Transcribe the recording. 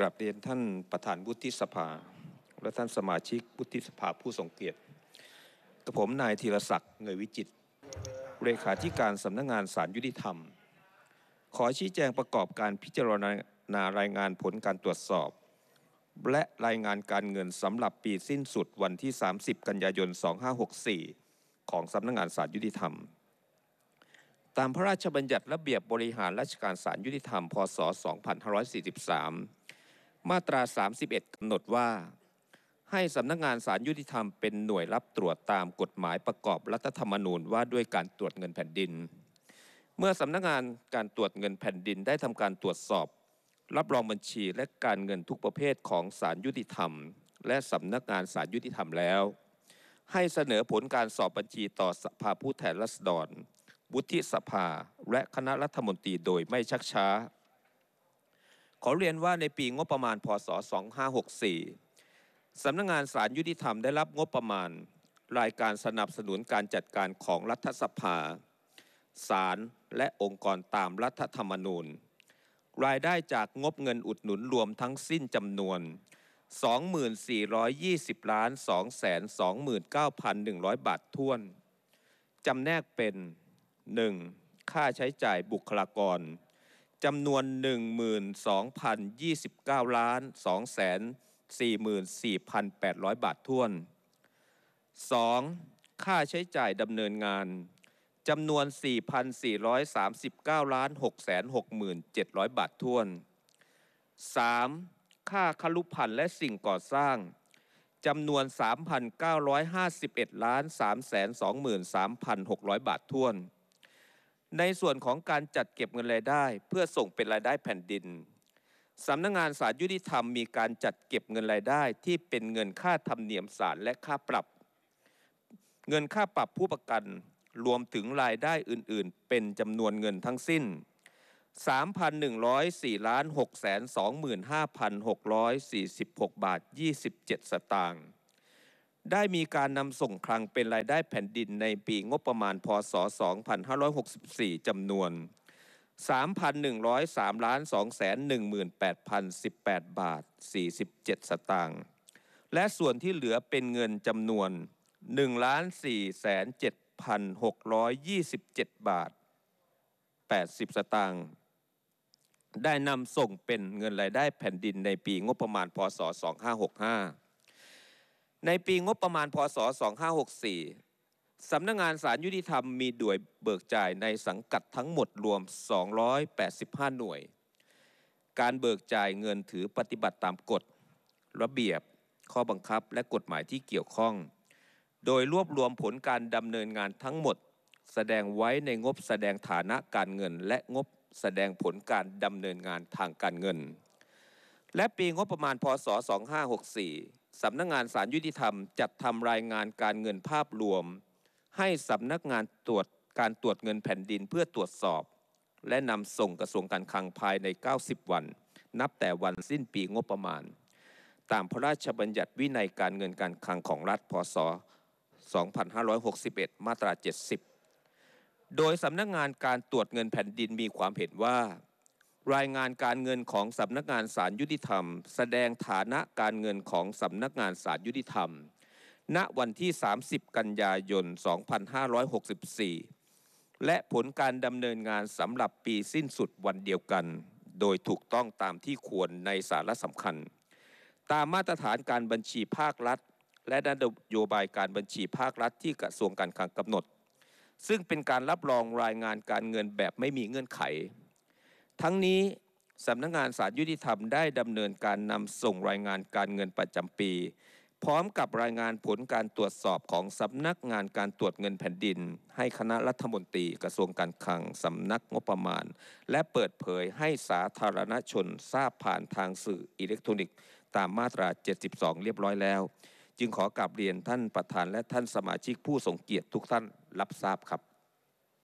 กราบเรียนท่านประธานวุฒิสภา และท่านสมาชิกวุฒิสภาผู้ทรงเกียรติกระผมนายธีรศักดิ์เงยวิจิตเลขาธิการสำนักงงานสารยุติธรรม ขอชี้แจงประกอบการพิจารณารายงานผลการตรวจสอบ และรายงานการเงินสำหรับปีสิ้นสุดวันที่ 30 กันยายน2564 ของสำนักงงานสารยุติธรรม ตามพระราชบัญญัติระเบียบบริหารราชการสารยุติธรรมพศ2543มาตรา 31 กำหนดว่า ให้สำนักงานสารยุติธรรมเป็นหน่วยรับตรวจตามกฎหมายประกอบรัฐธรรมนูญว่า ด้วยการตรวจเงินแผ่นดิน เมื่อสำนักงานการตรวจเงินแผ่นดินได้ทำการตรวจสอบ รับรองบัญชีและการเงินทุกประเภทของสารยุติธรรม และสำนักงานสารยุติธรรมแล้ว ให้เสนอผลการสอบบัญชีต่อสภาผู้แทนราษฎรวุฒิสภา และคณะรัฐมนตรีโดยไม่ชักช้าขอเรียนว่าในปีงบประมาณ พศ 2564 สำนักงงานสารยุติธรรมได้รับงบประมาณ รายการสนับสนุนการจัดการของรัฐสภา ศาลและองค์กรตามรัฐธรรมนูญรายได้จากงบเงินอุดหนุนรวมทั้งสิ้นจำนวน 24,20 ล้าน229,100 บาททวนจำแนกเป็น 1. ค่าใช้จ่ายบุคลากรจำนวน 12,029ล้าน244,800 บาทท่วน 2. ค่าใช้จ่ายดำเนินงาน จำนวน 4,439ล้าน667,000 บาทท่วน 3. ค่าคลุพันธ์และสิ่งก่อสร้าง จำนวน 3,951ล้าน323,600 บาทท่วนในส่วนของการจัดเก็บเงินรายได้เพื่อส่งเป็นรายได้แผ่นดิน สำนักงงานสารยุติธรรมมีการจัดเก็บเงินรายได้ที่เป็นเงินค่าธรรมเนียมศาลและค่าปรับ เงินค่าปรับผู้ประกัน รวมถึงรายได้อื่น ๆ เป็นจำนวนเงินทั้งสิ้น 3,104ล้าน6 2 5 6 4 6 บาท 27สตางค์ได้มีการนำส่งคลังเป็นรายได้แผ่นดินในปีงบประมาณพศ 2564 จำนวน 3,103ล้าน218,018 บาท 47 สตางค์ และส่วนที่เหลือเป็นเงินจำนวน1ล้าน4,7,627 บาท 80 สตางค์ ได้นำส่งเป็นเงินรายได้แผ่นดินในปีงบประมาณพศ 2565ในปีงบประมาณพศ 2564 สำนักงงานสารยุติธรรมมีด่วยเบิกจ่ายในสังกัดทั้งหมดรวม 285 หน่วย การเบิกจ่ายเงินถือปฏิบัติตามกฎ ระเบียบ ข้อบังคับและกฎหมายที่เกี่ยวข้อง โดยรวบรวมผลการดำเนินงานทั้งหมด แสดงไว้ในงบแสดงฐานะการเงินและงบแสดงผลการดำเนินงานทางการเงิน และปีงบประมาณพศ 2564สำนักงานสารยุติธรรมจัดทำรายงานการเงินภาพรวม ให้สำนักงานตรวจการตรวจเงินแผ่นดินเพื่อตรวจสอบ และนำส่งกระทรวงการคลังภายใน 90 วัน นับแต่วันสิ้นปีงบประมาณ ตามพระราชบัญญัติวินัยการเงินการคลังของรัฐพศ2561มาตรา70 โดยสำนักงานการตรวจเงินแผ่นดินมีความเห็นว่ารายงานการเงินของสำนักงานสารยุติธรรม แสดงฐานะการเงินของสำนักงานสารยุติธรรม ณ วันที่ 30 กันยายน 2564 และผลการดำเนินงานสำหรับปีสิ้นสุดวันเดียวกัน โดยถูกต้องตามที่ควรในสาระสำคัญ ตามมาตรฐานการบัญชีภาครัฐ และนโยบายการบัญชีภาครัฐที่กระทรวงการคลังกำหนด ซึ่งเป็นการรับรองรายงานการเงินแบบไม่มีเงื่อนไขทั้งนี้สำนักงงานสารยุติธรรมได้ดำเนินการนำส่งรายงานการเงินประจำปี พร้อมกับรายงานผลการตรวจสอบของสำนักงานการตรวจเงินแผ่นดิน ให้คณะรัฐมนตรีกระทรวงการคลังสำนักงบประมาณ และเปิดเผยให้สาธารณชนทราบผ่านทางสื่ออิเล็กทรอนิกส์ตามมาตรา 72 เรียบร้อยแล้ว จึงขอกลับเรียนท่านประธานและท่านสมาชิกผู้ทรงเกียรติทุกท่านรับทราบครับ